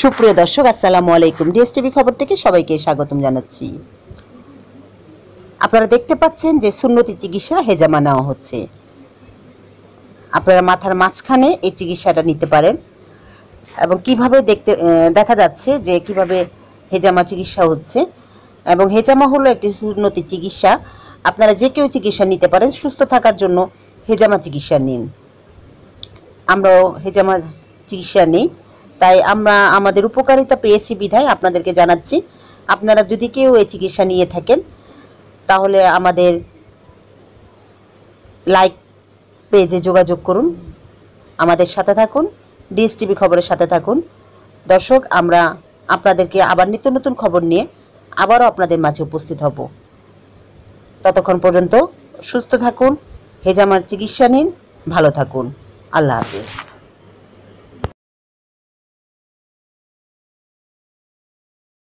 সুপ্রিয় দর্শক আসসালামু আলাইকুম ডিএসটিভি খবর থেকে সবাইকে স্বাগতম জানাচ্ছি আপনারা দেখতে পাচ্ছেন যে সুন্নতি চিকিৎসা হেজামা নেওয়া হচ্ছে আপনারা মাথার মাঝখানে এই চিকিৎসাটা নিতে পারেন এবং কিভাবে দেখতে দেখা যাচ্ছে যে কিভাবে হেজামা চিকিৎসা হচ্ছে এবং হেজামা হলো একটি সুন্নতি চিকিৎসা আপনারা যে কেউ চিকিৎসা নিতে পারেন সুস্থ থাকার জন্য হেজামা চিকিৎসা নিন আমরাও হেজামা চিকিৎসা নিই তাই আমরা আমাদের উপকারিতা পেয়েছি বিধায় আপনাদেরকে জানাচ্ছি আপনারা যদি কেউ এই চিকিৎসা নিয়ে থাকেন তাহলে আমাদের লাইক পেজে যোগাযোগ করুন আমাদের সাথে থাকুন টিভি খবরের সাথে থাকুন দর্শক আমরা আপনাদেরকে আবার নিত্য নতুন খবর নিয়ে আবারও আপনাদের মাঝে উপস্থিত হব ততক্ষণ পর্যন্ত সুস্থ থাকুন হেজামার চিকিৎসা নিন ভালো থাকুন আল্লাহ হাফিজ